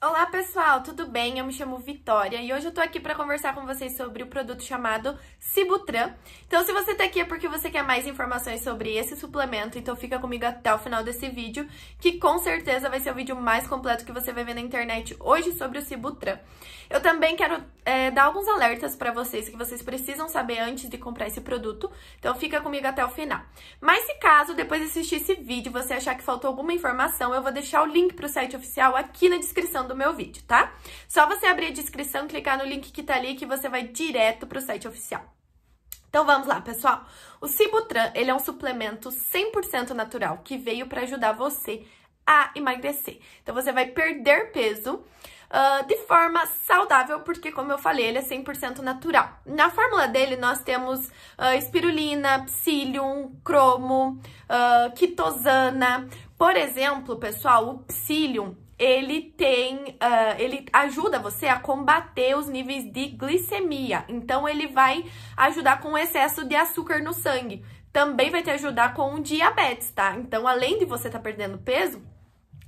Olá pessoal, tudo bem? Eu me chamo Vitória e hoje eu tô aqui para conversar com vocês sobre o produto chamado Cibutran. Então se você tá aqui é porque você quer mais informações sobre esse suplemento, então fica comigo até o final desse vídeo, que com certeza vai ser o vídeo mais completo que você vai ver na internet hoje sobre o Cibutran. Eu também quero é, dar alguns alertas para vocês que vocês precisam saber antes de comprar esse produto, então fica comigo até o final. Mas se caso, depois de assistir esse vídeo, você achar que faltou alguma informação, eu vou deixar o link pro site oficial aqui na descrição do meu vídeo, tá? Só você abrir a descrição, clicar no link que tá ali que você vai direto pro site oficial. Então vamos lá, pessoal. O Cibutran, ele é um suplemento 100% natural que veio para ajudar você a emagrecer. Então você vai perder peso Uh, de forma saudável, porque, como eu falei, ele é 100% natural. Na fórmula dele, nós temos uh, espirulina, psyllium, cromo, uh, quitosana. Por exemplo, pessoal, o psyllium ele tem, uh, ele ajuda você a combater os níveis de glicemia. Então ele vai ajudar com o excesso de açúcar no sangue. Também vai te ajudar com o diabetes, tá? Então, além de você estar tá perdendo peso,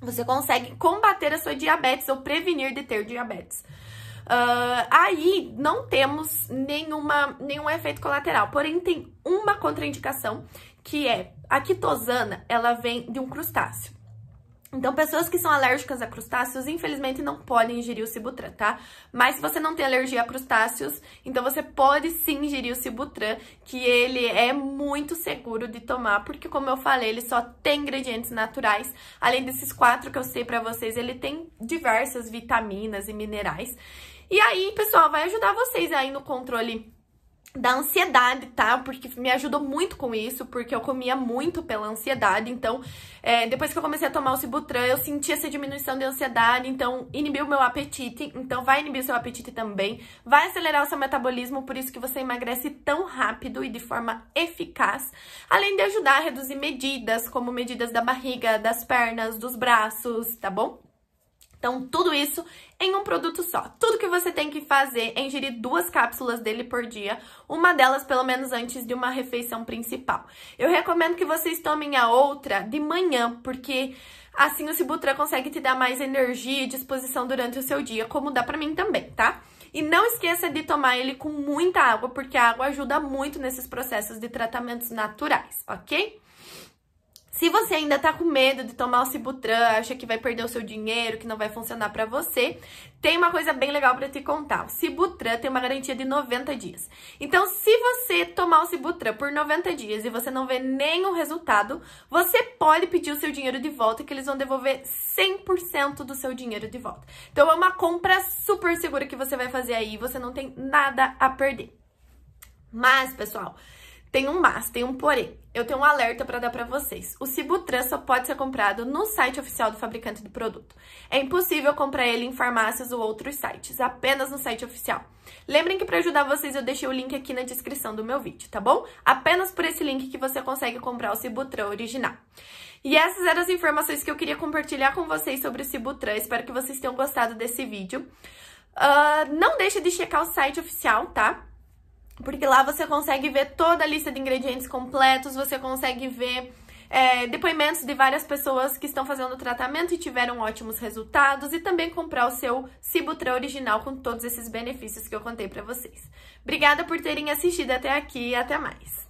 você consegue combater a sua diabetes ou prevenir de ter diabetes. Uh, aí não temos nenhuma, nenhum efeito colateral, porém tem uma contraindicação que é a quitosana, ela vem de um crustáceo. Então, pessoas que são alérgicas a crustáceos, infelizmente, não podem ingerir o Sibutran, tá? Mas se você não tem alergia a crustáceos, então você pode sim ingerir o Sibutran, que ele é muito seguro de tomar, porque como eu falei, ele só tem ingredientes naturais. Além desses quatro que eu sei pra vocês, ele tem diversas vitaminas e minerais. E aí, pessoal, vai ajudar vocês aí no controle da ansiedade, tá? Porque me ajudou muito com isso, porque eu comia muito pela ansiedade, então é, depois que eu comecei a tomar o Cibutran, eu senti essa diminuição de ansiedade, então inibiu o meu apetite, então vai inibir o seu apetite também, vai acelerar o seu metabolismo, por isso que você emagrece tão rápido e de forma eficaz, além de ajudar a reduzir medidas, como medidas da barriga, das pernas, dos braços, tá bom? Então, tudo isso em um produto só. Tudo que você tem que fazer é ingerir duas cápsulas dele por dia, uma delas pelo menos antes de uma refeição principal. Eu recomendo que vocês tomem a outra de manhã, porque assim o Sibutran consegue te dar mais energia e disposição durante o seu dia, como dá pra mim também, tá? E não esqueça de tomar ele com muita água, porque a água ajuda muito nesses processos de tratamentos naturais, ok? Se você ainda tá com medo de tomar o Cibutran, acha que vai perder o seu dinheiro, que não vai funcionar para você, tem uma coisa bem legal para te contar. O Cibutran tem uma garantia de 90 dias. Então, se você tomar o Cibutran por 90 dias e você não vê nenhum resultado, você pode pedir o seu dinheiro de volta que eles vão devolver 100% do seu dinheiro de volta. Então, é uma compra super segura que você vai fazer aí, você não tem nada a perder. Mas, pessoal, tem um mas, tem um porém. Eu tenho um alerta para dar para vocês. O Sibutran só pode ser comprado no site oficial do fabricante do produto. É impossível comprar ele em farmácias ou outros sites, apenas no site oficial. Lembrem que para ajudar vocês eu deixei o link aqui na descrição do meu vídeo, tá bom? Apenas por esse link que você consegue comprar o Sibutran original. E essas eram as informações que eu queria compartilhar com vocês sobre o Sibutran. Espero que vocês tenham gostado desse vídeo. Uh, não deixe de checar o site oficial, tá? porque lá você consegue ver toda a lista de ingredientes completos, você consegue ver é, depoimentos de várias pessoas que estão fazendo o tratamento e tiveram ótimos resultados e também comprar o seu Cibutra original com todos esses benefícios que eu contei para vocês. Obrigada por terem assistido até aqui e até mais!